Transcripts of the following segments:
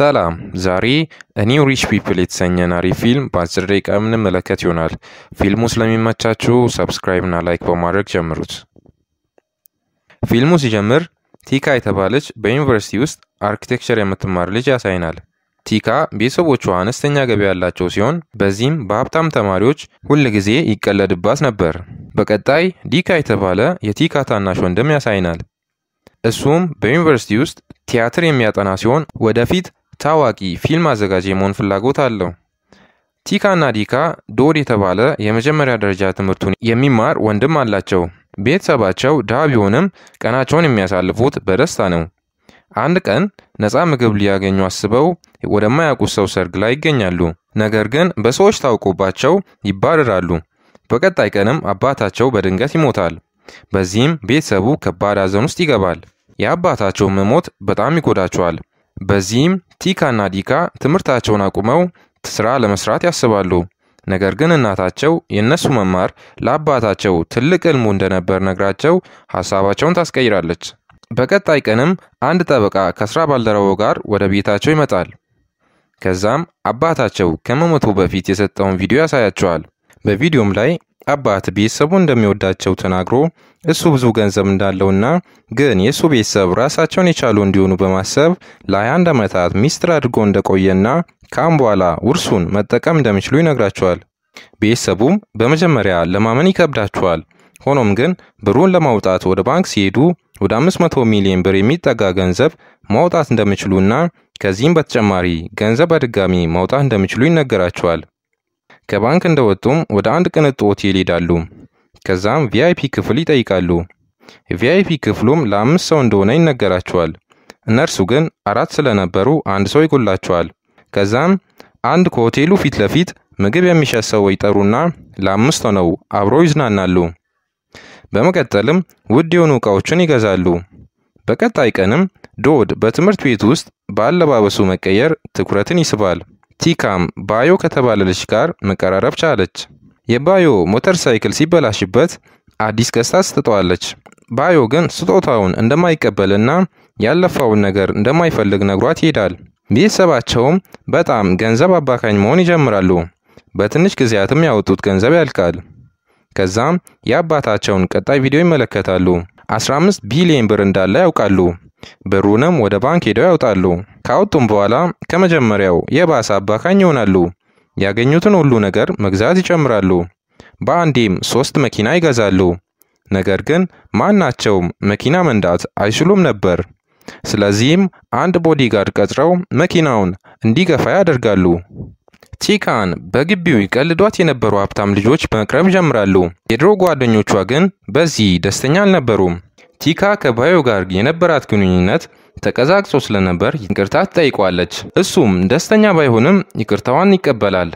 ሰላም ዛሬ እኒው ሪች ፒፕል የተሰኘን አሪፍ ፊልም በአጭር ደቂቃ የምንመለከት ይሆናል። ፊልሙ ስለሚመቻችሁ ሰብስክራይብ እና ላይክ በማድረግ ጀምሩት። ፊልሙ ሲጀምር ቲካ የተባለች በዩኒቨርሲቲ ውስጥ አርኪቴክቸር የምትማር ልጅ ያሳይናል። ቲካ ቤተሰቦቿ አነስተኛ ገቢ ያላቸው ሲሆን በዚህም በሀብታም ተማሪዎች ሁል ጊዜ ይቀለድባት ነበር። በቀጣይ ዲካ የተባለ የቲካ ታናሽ ወንድም ያሳይናል። እሱም በዩኒቨርሲቲ ውስጥ ቲያትር የሚያጠና ሲሆን ወደፊት ታዋቂ ፊልም አዘጋጅ የመሆን ፍላጎት አለው። ቲካና ዲካ ዶድ የተባለ የመጀመሪያ ደረጃ ትምህርቱን የሚማር ወንድም አላቸው። ቤተሰባቸው ድሃ ቢሆንም ቀናቸውን የሚያሳልፉት በደስታ ነው። አንድ ቀን ነፃ ምግብ ሊያገኙ አስበው ወደማያውቁት ሰው ሰርግ ላይ ይገኛሉ። ነገር ግን በሰዎች ታውቆባቸው ይባረራሉ። በቀጣይ ቀንም አባታቸው በድንገት ይሞታል። በዚህም ቤተሰቡ ከባድ ሐዘን ውስጥ ይገባል። የአባታቸው መሞት በጣም ይጎዳቸዋል። በዚህም ቲካና ዲካ ትምህርታቸውን አቁመው ስራ ለመስራት ያስባሉ። ነገር ግን እናታቸው የእነሱ መማር ለአባታቸው ትልቅ እልሙ እንደነበር ነግራቸው ሀሳባቸውን ታስቀይራለች። በቀጣይ ቀንም አንድ ጠበቃ ከስራ ባልደረባው ጋር ወደ ቤታቸው ይመጣል። ከዛም አባታቸው ከመሞቱ በፊት የሰጠውን ቪዲዮ ያሳያቸዋል። በቪዲዮም ላይ አባት ቤተሰቡ እንደሚወዳቸው ተናግሮ እሱ ብዙ ገንዘብ እንዳለውና ግን የእሱ ቤተሰብ ራሳቸውን የቻሉ እንዲሆኑ በማሰብ ለ አንድ ዓመታት ሚስጥር አድርጎ እንደቆየና ከአም በኋላ ውርሱን መጠቀም እንደሚችሉ ይነግራቸዋል። ቤተሰቡም በመጀመሪያ ለማመን ይከብዳቸዋል። ሆኖም ግን ብሩን ለማውጣት ወደ ባንክ ሲሄዱ ወደ 500 ሚሊዮን ብር የሚጠጋ ገንዘብ ማውጣት እንደሚችሉና ከዚህም በተጨማሪ ገንዘብ በድጋሚ ማውጣት እንደሚችሉ ይነገራቸዋል። ከባንክ እንደወጡም ወደ አንድ ቅንጡ ሆቴል ይሄዳሉ። ከዛም ቪአይፒ ክፍል ይጠይቃሉ። ቪአይፒ ክፍሉም ለአምስት ሰው እንደሆነ ይነገራቸዋል። እነርሱ ግን አራት ስለነበሩ አንድ ሰው ይጎላቸዋል። ከዛም አንድ ከሆቴሉ ፊት ለፊት ምግብ የሚሸጥ ሰው ይጠሩና ለአምስት ሆነው አብረው ይዝናናሉ። በመቀጠልም ውድ የሆኑ እቃዎችን ይገዛሉ። በቀጣይ ቀንም ዶድ በትምህርት ቤት ውስጥ በአለባበሱ መቀየር ትኩረትን ይስባል። ቲካም ባዮ ከተባለ ልጅ ጋር መቀራረብ ቻለች። የባዮ ሞተር ሳይክል ሲበላሽበት አዲስ ገዝታ ስትጠዋለች። ባዮ ግን ስጦታውን እንደማይቀበልና ያለፋውን ነገር እንደማይፈልግ ነግሯት ይሄዳል። ቤተሰባቸውም በጣም ገንዘብ አባካኝ መሆን ይጀምራሉ። በትንሽ ጊዜያትም ያወጡት ገንዘብ ያልቃል። ከዛም የአባታቸውን ቀጣይ ቪዲዮ ይመለከታሉ። 15 ቢሊዮን ብር እንዳለ ያውቃሉ። ብሩንም ወደ ባንክ ሄደው ያውጣሉ። ካወጡም በኋላ ከመጀመሪያው የባሰ አባካኝ ይሆናሉ። ያገኙትን ሁሉ ነገር መግዛት ይጨምራሉ። በአንዴም ሶስት መኪና ይገዛሉ። ነገር ግን ማናቸውም መኪና መንዳት አይችሉም ነበር። ስለዚህም አንድ ቦዲጋርድ ቀጥረው መኪናውን እንዲገፋ ያደርጋሉ። ቲካን በግቢው ይቀልዷት የነበሩ ሀብታም ልጆች መቅረብ ይጀምራሉ። የድሮ ጓደኞቿ ግን በዚህ ደስተኛ አልነበሩም። ቲካ ከባዮ ጋር የነበራት ግንኙነት ተቀዛቅጾ ስለነበር ይቅርታ ትጠይቋለች። እሱም ደስተኛ ባይሆንም ይቅርታዋን ይቀበላል።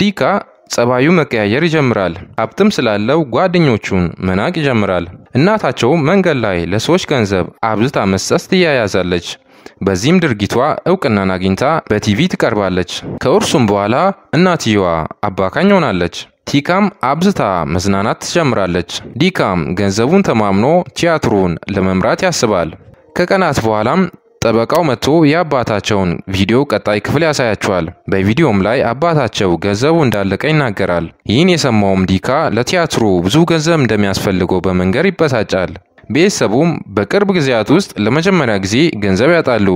ዲካ ጸባዩ መቀያየር ይጀምራል። ሀብትም ስላለው ጓደኞቹን መናቅ ይጀምራል። እናታቸው መንገድ ላይ ለሰዎች ገንዘብ አብዝታ መስጠት ትያያዛለች። በዚህም ድርጊቷ እውቅናን አግኝታ በቲቪ ትቀርባለች። ከእርሱም በኋላ እናትየዋ አባካኝ ሆናለች። ቲካም አብዝታ መዝናናት ትጀምራለች። ዲካም ገንዘቡን ተማምኖ ቲያትሩን ለመምራት ያስባል። ከቀናት በኋላም ጠበቃው መጥቶ የአባታቸውን ቪዲዮ ቀጣይ ክፍል ያሳያቸዋል። በቪዲዮም ላይ አባታቸው ገንዘቡ እንዳለቀ ይናገራል። ይህን የሰማውም ዲካ ለቲያትሩ ብዙ ገንዘብ እንደሚያስፈልገው በመንገር ይበሳጫል። ቤተሰቡም በቅርብ ጊዜያት ውስጥ ለመጀመሪያ ጊዜ ገንዘብ ያጣሉ።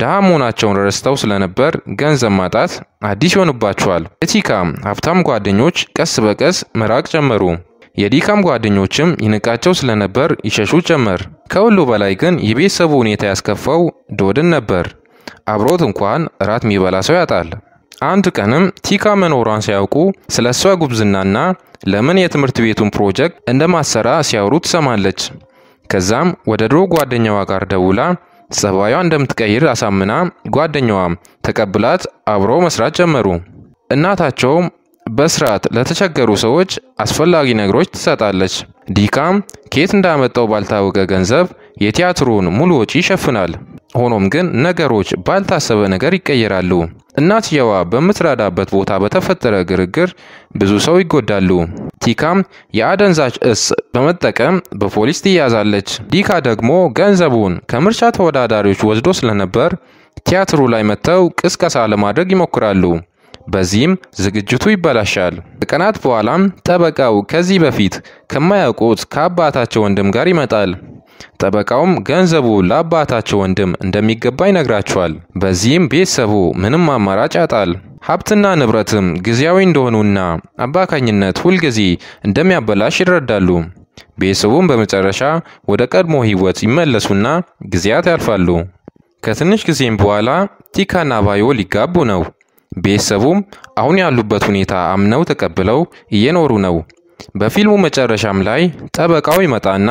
ድሃ መሆናቸውን ረስተው ስለነበር ገንዘብ ማጣት አዲስ ይሆንባቸዋል። የቲካ ሀብታም ጓደኞች ቀስ በቀስ መራቅ ጀመሩ። የዲካም ጓደኞችም ይንቃቸው ስለነበር ይሸሹ ጀመር። ከሁሉ በላይ ግን የቤተሰቡ ሁኔታ ያስከፋው ዶድን ነበር። አብሮት እንኳን እራት የሚበላ ሰው ያጣል። አንድ ቀንም ቲካ መኖሯን ሲያውቁ ስለ እሷ ጉብዝናና ለምን የትምህርት ቤቱን ፕሮጀክት እንደማሰራ ሲያወሩ ትሰማለች። ከዛም ወደ ድሮ ጓደኛዋ ጋር ደውላ ጸባዩ እንደምትቀይር አሳምና ጓደኛዋም ተቀብላት አብሮ መስራት ጀመሩ። እናታቸውም በስርዓት ለተቸገሩ ሰዎች አስፈላጊ ነገሮች ትሰጣለች። ዲካም ኬት እንዳመጣው ባልታወቀ ገንዘብ የቲያትሩን ሙሉ ወጪ ይሸፍናል። ሆኖም ግን ነገሮች ባልታሰበ ነገር ይቀየራሉ። እናትየዋ በምትረዳበት ቦታ በተፈጠረ ግርግር ብዙ ሰው ይጎዳሉ። ቲካም የአደንዛዥ እጽ በመጠቀም በፖሊስ ትያዛለች። ዲካ ደግሞ ገንዘቡን ከምርጫ ተወዳዳሪዎች ወስዶ ስለነበር ቲያትሩ ላይ መጥተው ቅስቀሳ ለማድረግ ይሞክራሉ። በዚህም ዝግጅቱ ይበላሻል። ከቀናት በኋላም ጠበቃው ከዚህ በፊት ከማያውቁት ከአባታቸው ወንድም ጋር ይመጣል። ጠበቃውም ገንዘቡ ለአባታቸው ወንድም እንደሚገባ ይነግራቸዋል። በዚህም ቤተሰቡ ምንም አማራጭ ያጣል። ሀብትና ንብረትም ጊዜያዊ እንደሆኑና አባካኝነት ሁልጊዜ እንደሚያበላሽ ይረዳሉ። ቤተሰቡም በመጨረሻ ወደ ቀድሞ ህይወት ይመለሱና ጊዜያት ያልፋሉ። ከትንሽ ጊዜም በኋላ ቲካና ባዮ ሊጋቡ ነው። ቤተሰቡም አሁን ያሉበት ሁኔታ አምነው ተቀብለው እየኖሩ ነው። በፊልሙ መጨረሻም ላይ ጠበቃው ይመጣና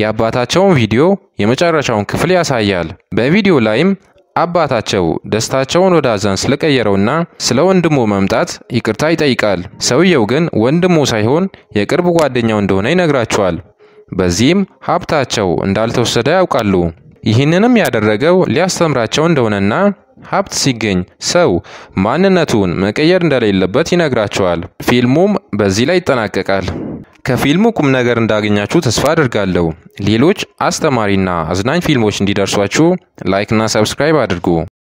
የአባታቸውን ቪዲዮ የመጨረሻውን ክፍል ያሳያል። በቪዲዮ ላይም አባታቸው ደስታቸውን ወደ አዛን ስለቀየረውና ስለ ወንድሙ መምጣት ይቅርታ ይጠይቃል። ሰውየው ግን ወንድሙ ሳይሆን የቅርብ ጓደኛው እንደሆነ ይነግራቸዋል። በዚህም ሀብታቸው እንዳልተወሰደ ያውቃሉ። ይህንንም ያደረገው ሊያስተምራቸው እንደሆነና ሀብት ሲገኝ ሰው ማንነቱን መቀየር እንደሌለበት ይነግራቸዋል። ፊልሙም በዚህ ላይ ይጠናቀቃል። ከፊልሙ ቁም ነገር እንዳገኛችሁ ተስፋ አድርጋለሁ። ሌሎች አስተማሪና አዝናኝ ፊልሞች እንዲደርሷችሁ ላይክና ሰብስክራይብ አድርጉ።